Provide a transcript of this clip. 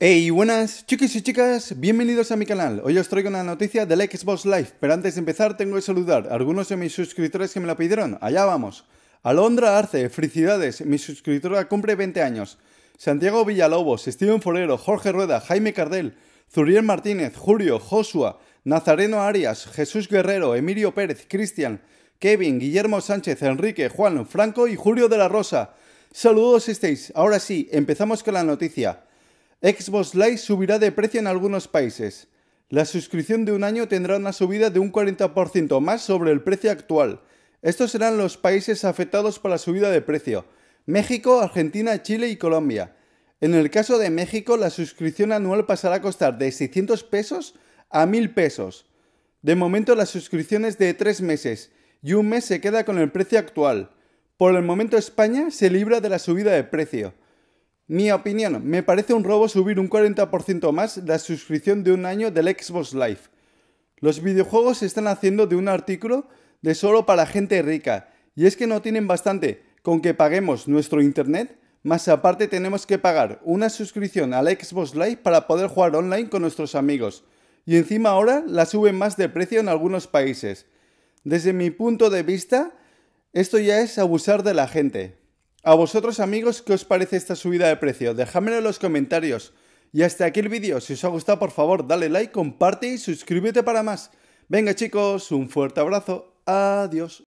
Hey, buenas chicos y chicas, bienvenidos a mi canal. Hoy os traigo una noticia del Xbox Live, pero antes de empezar tengo que saludar a algunos de mis suscriptores que me la pidieron. Allá vamos. Alondra Arce, felicidades, mi suscriptora cumple 20 años. Santiago Villalobos, Steven Forero, Jorge Rueda, Jaime Cardel, Zuriel Martínez, Julio, Joshua, Nazareno Arias, Jesús Guerrero, Emilio Pérez, Cristian, Kevin, Guillermo Sánchez, Enrique, Juan, Franco y Julio de la Rosa. Saludos estéis. Ahora sí, empezamos con la noticia. Xbox Live subirá de precio en algunos países. La suscripción de un año tendrá una subida de un 40% más sobre el precio actual. Estos serán los países afectados por la subida de precio. México, Argentina, Chile y Colombia. En el caso de México, la suscripción anual pasará a costar de 600 pesos a 1000 pesos. De momento la suscripción es de 3 meses y un mes se queda con el precio actual. Por el momento España se libra de la subida de precio. Mi opinión, me parece un robo subir un 40% más la suscripción de un año del Xbox Live. Los videojuegos se están haciendo de un artículo de solo para gente rica, y es que no tienen bastante con que paguemos nuestro internet, más aparte tenemos que pagar una suscripción al Xbox Live para poder jugar online con nuestros amigos, y encima ahora la suben más de precio en algunos países. Desde mi punto de vista, esto ya es abusar de la gente. A vosotros amigos, ¿qué os parece esta subida de precio? Dejadmelo en los comentarios. Y hasta aquí el vídeo. Si os ha gustado, por favor, dale like, comparte y suscríbete para más. Venga chicos, un fuerte abrazo. Adiós.